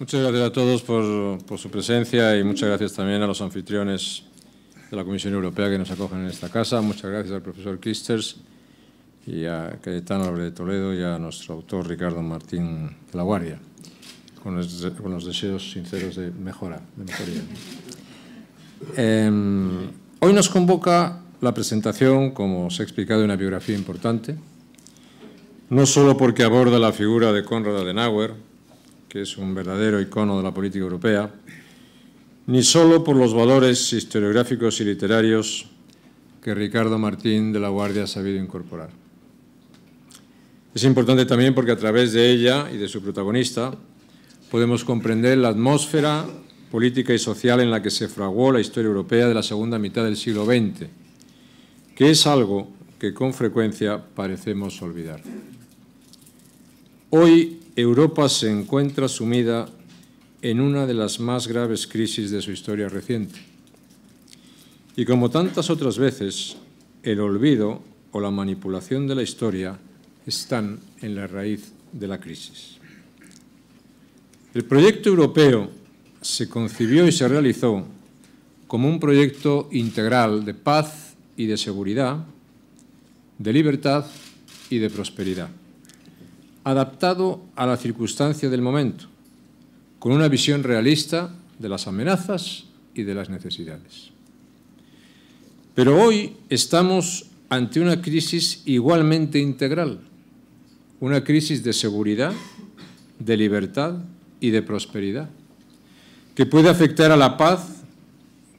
Muchas gracias a todos por, su presencia y muchas gracias también a los anfitriones de la Comisión Europea que nos acogen en esta casa. Muchas gracias al profesor Kisters y a Cayetano Álvarez de Toledo y a nuestro autor Ricardo Martín de la Guardia, con los, deseos sinceros de mejora, em, hoy nos convoca la presentación, como os he explicado, de una biografía importante, no solo porque aborda la figura de Conrad Adenauer, que es un verdadero icono de la política europea, ni solo por los valores historiográficos y literarios que Ricardo Martín de la Guardia ha sabido incorporar. Es importante también porque a través de ella y de su protagonista podemos comprender la atmósfera política y social en la que se fraguó la historia europea de la segunda mitad del siglo XX, que es algo que con frecuencia parecemos olvidar. Hoy Europa se encuentra sumida en una de las más graves crisis de su historia reciente. Y como tantas otras veces, el olvido o la manipulación de la historia están en la raíz de la crisis. El proyecto europeo se concibió y se realizó como un proyecto integral de paz y de seguridad, de libertad y de prosperidad adaptado a la circunstancia del momento, con una visión realista de las amenazas y de las necesidades. Pero hoy estamos ante una crisis igualmente integral, una crisis de seguridad, de libertad y de prosperidad, que puede afectar a la paz,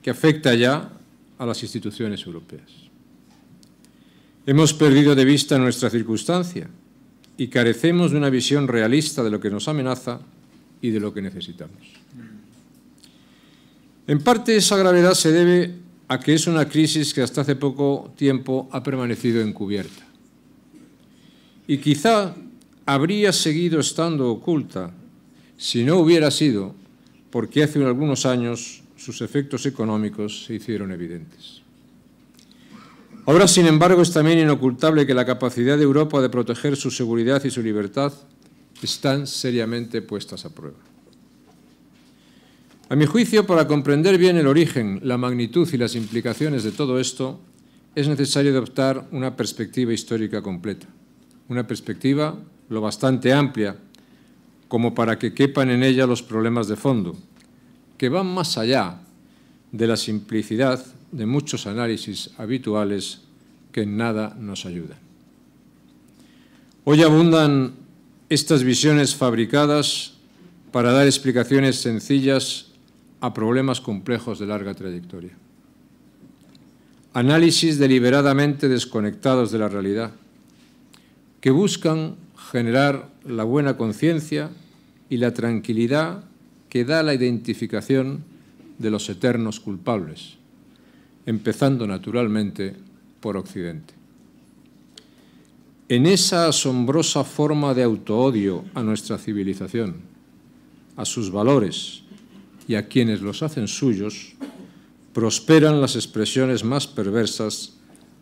que afecta ya a las instituciones europeas. Hemos perdido de vista nuestra circunstancia, y carecemos de una visión realista de lo que nos amenaza y de lo que necesitamos. En parte esa gravedad se debe a que es una crisis que hasta hace poco tiempo ha permanecido encubierta. Y quizá habría seguido estando oculta si no hubiera sido porque hace algunos años sus efectos económicos se hicieron evidentes. Ahora, sin embargo, es también inocultable que la capacidad de Europa de proteger su seguridad y su libertad están seriamente puestas a prueba. A mi juicio, para comprender bien el origen, la magnitud y las implicaciones de todo esto, es necesario adoptar una perspectiva histórica completa, una perspectiva lo bastante amplia como para que quepan en ella los problemas de fondo, que van más allá de la simplicidad de muchos análisis habituales que en nada nos ayudan. Hoy abundan estas visiones fabricadas para dar explicaciones sencillas a problemas complejos de larga trayectoria. Análisis deliberadamente desconectados de la realidad, que buscan generar la buena conciencia y la tranquilidad que da la identificación de los eternos culpables, empezando naturalmente por Occidente. En esa asombrosa forma de autoodio a nuestra civilización, a sus valores y a quienes los hacen suyos, prosperan las expresiones más perversas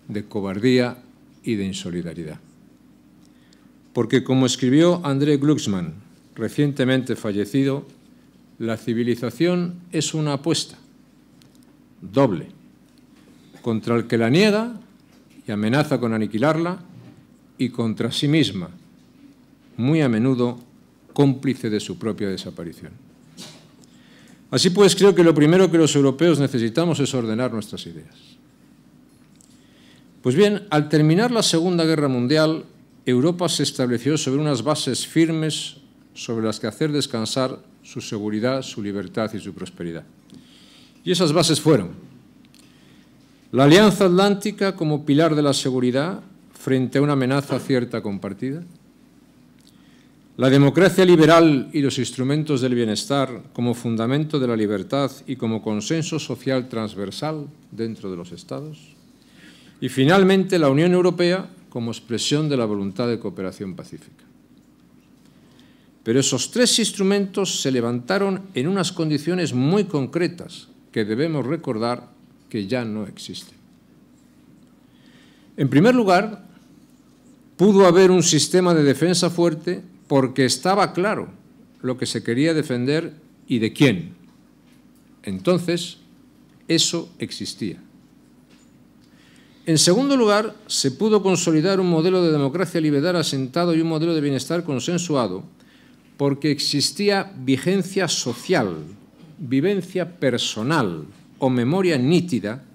de cobardía y de insolidaridad. Porque como escribió André Glucksmann, recientemente fallecido, la civilización es una apuesta doble contra el que la niega y amenaza con aniquilarla y contra sí misma, muy a menudo cómplice de su propia desaparición. Así pues, creo que lo primero que los europeos necesitamos es ordenar nuestras ideas. Pues bien, al terminar la Segunda Guerra Mundial, Europa se estableció sobre unas bases firmes sobre las que hacer descansar su seguridad, su libertad y su prosperidad. Y esas bases fueron la Alianza Atlántica como pilar de la seguridad frente a una amenaza cierta compartida, la democracia liberal y los instrumentos del bienestar como fundamento de la libertad y como consenso social transversal dentro de los Estados, y finalmente la Unión Europea como expresión de la voluntad de cooperación pacífica. Pero esos tres instrumentos se levantaron en unas condiciones muy concretas que debemos recordar que ya no existen. En primer lugar, pudo haber un sistema de defensa fuerte porque estaba claro lo que se quería defender y de quién. Entonces, eso existía. En segundo lugar, se pudo consolidar un modelo de democracia liberal asentado y un modelo de bienestar consensuado porque existía vigencia social, vivencia personal o memoria nítida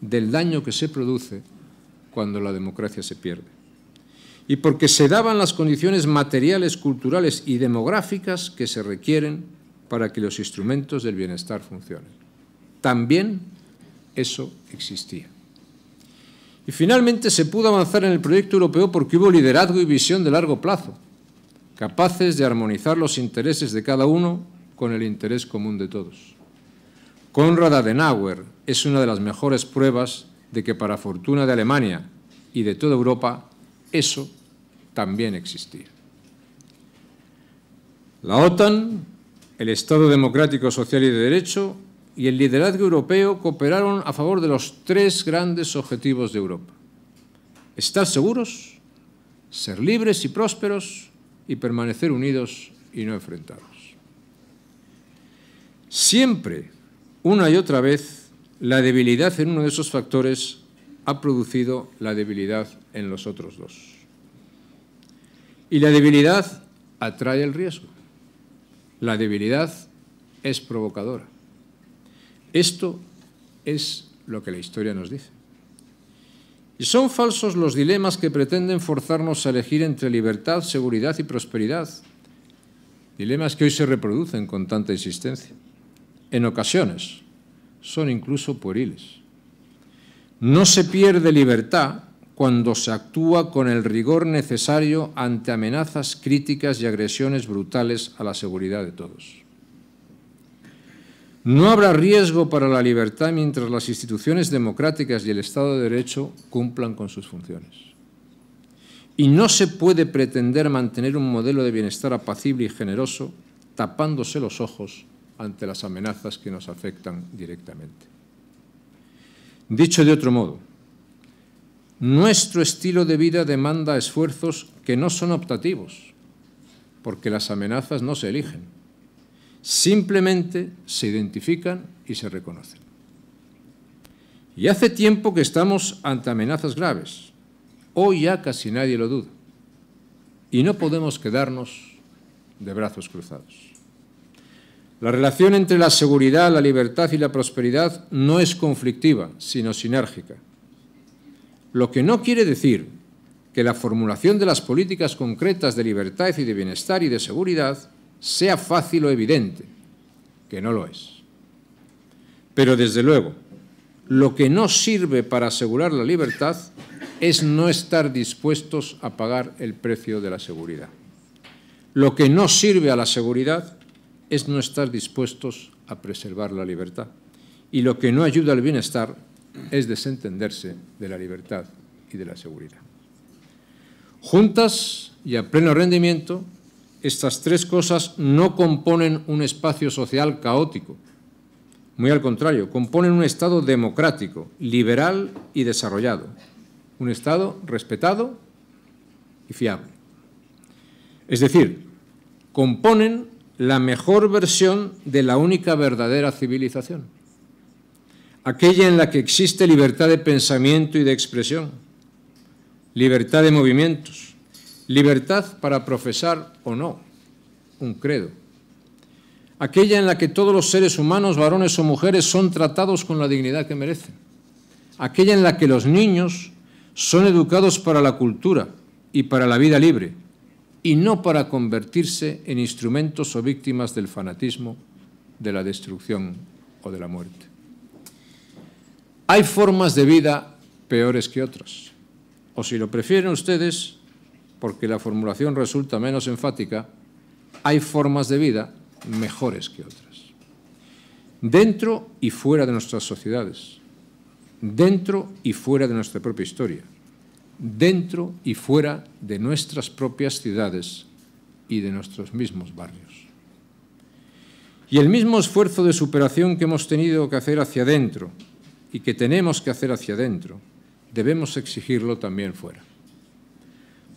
del daño que se produce cuando la democracia se pierde. Y porque se daban las condiciones materiales, culturales y demográficas que se requieren para que los instrumentos del bienestar funcionen. También eso existía. Y finalmente se pudo avanzar en el proyecto europeo porque hubo liderazgo y visión de largo plazo capaces de armonizar los intereses de cada uno con el interés común de todos. Konrad Adenauer es una de las mejores pruebas de que para fortuna de Alemania y de toda Europa, eso también existía. La OTAN, el Estado Democrático Social y de Derecho y el liderazgo europeo cooperaron a favor de los tres grandes objetivos de Europa. Estar seguros, ser libres y prósperos y permanecer unidos y no enfrentados. Siempre, una y otra vez, la debilidad en uno de esos factores ha producido la debilidad en los otros dos. Y la debilidad atrae el riesgo. La debilidad es provocadora. Esto es lo que la historia nos dice. Y son falsos los dilemas que pretenden forzarnos a elegir entre libertad, seguridad y prosperidad. Dilemas que hoy se reproducen con tanta insistencia. En ocasiones son incluso pueriles. No se pierde libertad cuando se actúa con el rigor necesario ante amenazas críticas y agresiones brutales a la seguridad de todos. No habrá riesgo para la libertad mientras las instituciones democráticas y el Estado de Derecho cumplan con sus funciones. Y no se puede pretender mantener un modelo de bienestar apacible y generoso tapándose los ojos ante las amenazas que nos afectan directamente. Dicho de otro modo, nuestro estilo de vida demanda esfuerzos que no son optativos, porque las amenazas no se eligen simplemente se identifican y se reconocen. Y hace tiempo que estamos ante amenazas graves. Hoy ya casi nadie lo duda. Y no podemos quedarnos de brazos cruzados. La relación entre la seguridad, la libertad y la prosperidad no es conflictiva, sino sinérgica. Lo que no quiere decir que la formulación de las políticas concretas de libertad y de bienestar y de seguridad sea fácil o evidente, que no lo es. Pero desde luego, lo que no sirve para asegurar la libertad es no estar dispuestos a pagar el precio de la seguridad. Lo que no sirve a la seguridad es no estar dispuestos a preservar la libertad. Y lo que no ayuda al bienestar es desentenderse de la libertad y de la seguridad. Juntas y a pleno rendimiento, estas tres cosas no componen un espacio social caótico. Muy al contrario, componen un Estado democrático, liberal y desarrollado. Un Estado respetado y fiable. Es decir, componen la mejor versión de la única verdadera civilización. Aquella en la que existe libertad de pensamiento y de expresión, libertad de movimientos, libertad para profesar o no un credo, aquella en la que todos los seres humanos, varones o mujeres, son tratados con la dignidad que merecen, aquella en la que los niños son educados para la cultura y para la vida libre, y no para convertirse en instrumentos o víctimas del fanatismo, de la destrucción o de la muerte. Hay formas de vida peores que otras, o si lo prefieren ustedes, porque la formulación resulta menos enfática, hay formas de vida mejores que otras. Dentro y fuera de nuestras sociedades, dentro y fuera de nuestra propia historia, dentro y fuera de nuestras propias ciudades y de nuestros mismos barrios. Y el mismo esfuerzo de superación que hemos tenido que hacer hacia adentro y que tenemos que hacer hacia adentro, debemos exigirlo también fuera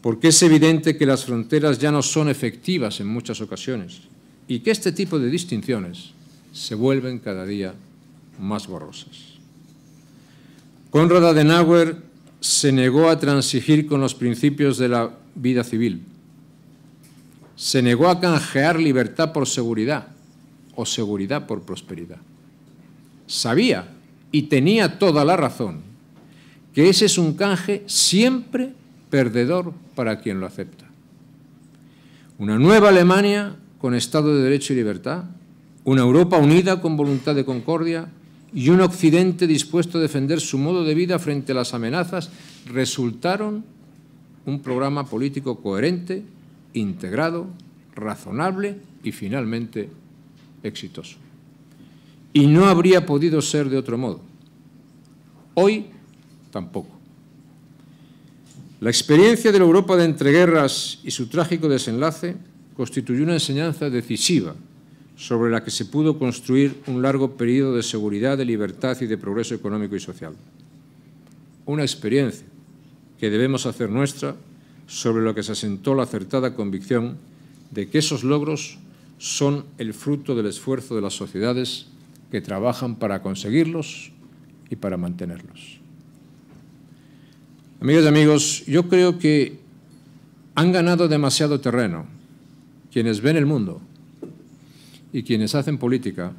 porque es evidente que las fronteras ya no son efectivas en muchas ocasiones y que este tipo de distinciones se vuelven cada día más borrosas. Conrad Adenauer se negó a transigir con los principios de la vida civil, se negó a canjear libertad por seguridad o seguridad por prosperidad. Sabía y tenía toda la razón que ese es un canje siempre perdedor para quien lo acepta. Una nueva Alemania con Estado de Derecho y libertad, una Europa unida con voluntad de concordia y un Occidente dispuesto a defender su modo de vida frente a las amenazas resultaron un programa político coherente, integrado, razonable y finalmente exitoso. Y no habría podido ser de otro modo. Hoy tampoco. La experiencia de la Europa de entreguerras y su trágico desenlace constituyó una enseñanza decisiva sobre la que se pudo construir un largo periodo de seguridad, de libertad y de progreso económico y social. Una experiencia que debemos hacer nuestra sobre la que se asentó la acertada convicción de que esos logros son el fruto del esfuerzo de las sociedades que trabajan para conseguirlos y para mantenerlos. Amigos y amigos, yo creo que han ganado demasiado terreno quienes ven el mundo y quienes hacen política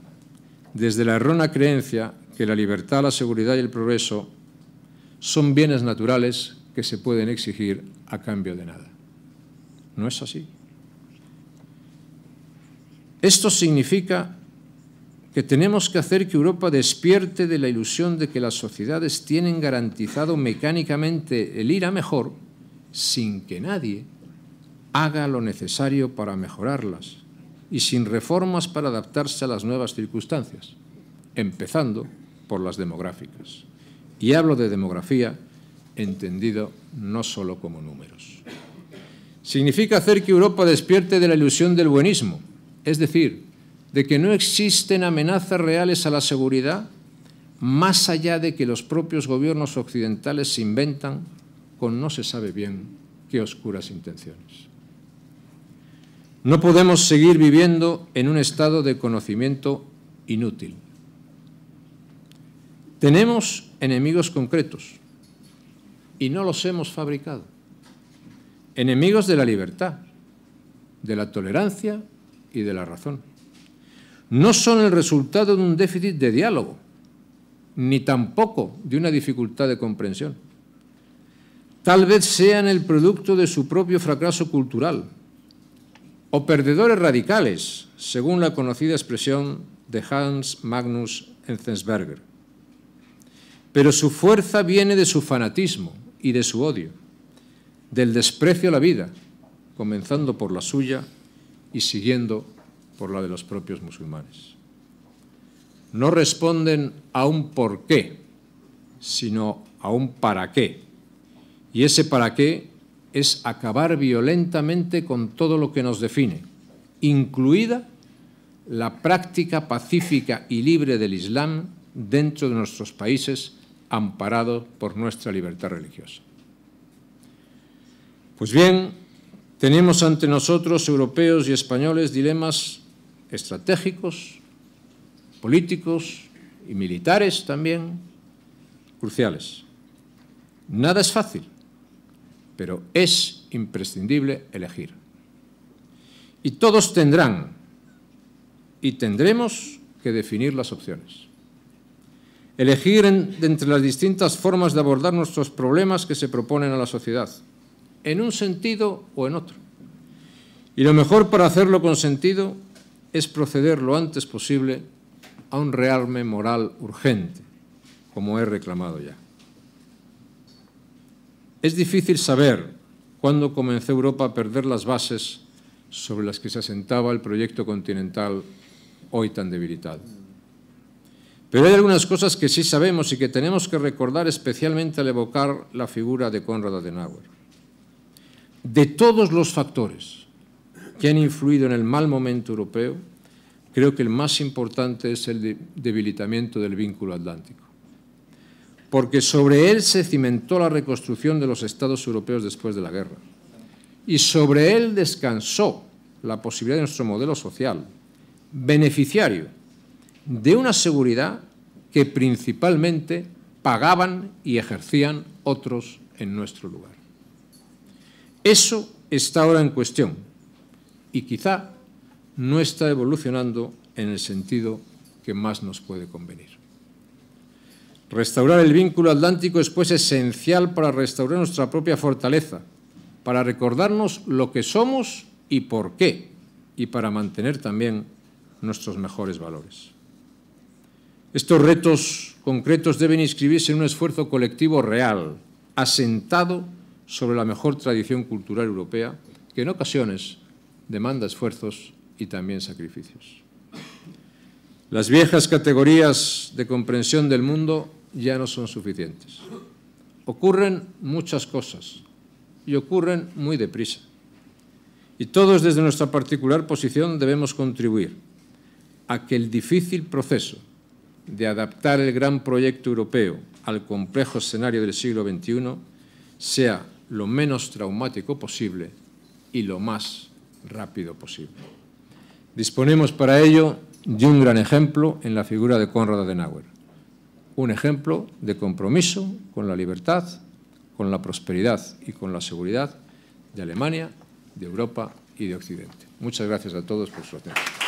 desde la errónea creencia que la libertad, la seguridad y el progreso son bienes naturales que se pueden exigir a cambio de nada. No es así. Esto significa que tenemos que hacer que Europa despierte de la ilusión de que las sociedades tienen garantizado mecánicamente el ir a mejor sin que nadie haga lo necesario para mejorarlas y sin reformas para adaptarse a las nuevas circunstancias, empezando por las demográficas. Y hablo de demografía entendido no solo como números. Significa hacer que Europa despierte de la ilusión del buenismo, es decir, de que no existen amenazas reales a la seguridad más allá de que los propios gobiernos occidentales se inventan con no se sabe bien qué oscuras intenciones. No podemos seguir viviendo en un estado de conocimiento inútil. Tenemos enemigos concretos y no los hemos fabricado. Enemigos de la libertad, de la tolerancia y de la razón no son el resultado de un déficit de diálogo, ni tampoco de una dificultad de comprensión. Tal vez sean el producto de su propio fracaso cultural o perdedores radicales, según la conocida expresión de Hans Magnus Enzensberger. Pero su fuerza viene de su fanatismo y de su odio, del desprecio a la vida, comenzando por la suya y siguiendo por la de los propios musulmanes. No responden a un por qué, sino a un para qué. Y ese para qué es acabar violentamente con todo lo que nos define, incluida la práctica pacífica y libre del Islam dentro de nuestros países amparado por nuestra libertad religiosa. Pues bien, tenemos ante nosotros, europeos y españoles, dilemas estratégicos, políticos y militares también, cruciales. Nada es fácil, pero es imprescindible elegir. Y todos tendrán y tendremos que definir las opciones. Elegir entre las distintas formas de abordar nuestros problemas que se proponen a la sociedad, en un sentido o en otro. Y lo mejor para hacerlo con sentido es proceder lo antes posible a un rearme moral urgente, como he reclamado ya. Es difícil saber cuándo comenzó Europa a perder las bases sobre las que se asentaba el proyecto continental hoy tan debilitado. Pero hay algunas cosas que sí sabemos y que tenemos que recordar especialmente al evocar la figura de Conrad Adenauer. De todos los factores que han influido en el mal momento europeo, creo que el más importante es el debilitamiento del vínculo atlántico. Porque sobre él se cimentó la reconstrucción de los estados europeos después de la guerra. Y sobre él descansó la posibilidad de nuestro modelo social, beneficiario de una seguridad que principalmente pagaban y ejercían otros en nuestro lugar. Eso está ahora en cuestión y quizá no está evolucionando en el sentido que más nos puede convenir. Restaurar el vínculo atlántico es pues esencial para restaurar nuestra propia fortaleza, para recordarnos lo que somos y por qué, y para mantener también nuestros mejores valores. Estos retos concretos deben inscribirse en un esfuerzo colectivo real, asentado sobre la mejor tradición cultural europea, que en ocasiones demanda esfuerzos y también sacrificios. Las viejas categorías de comprensión del mundo ya no son suficientes. Ocurren muchas cosas y ocurren muy deprisa. Y todos desde nuestra particular posición debemos contribuir a que el difícil proceso de adaptar el gran proyecto europeo al complejo escenario del siglo XXI sea lo menos traumático posible y lo más rápido posible. Disponemos para ello de un gran ejemplo en la figura de Konrad Adenauer, un ejemplo de compromiso con la libertad, con la prosperidad y con la seguridad de Alemania, de Europa y de Occidente. Muchas gracias a todos por su atención.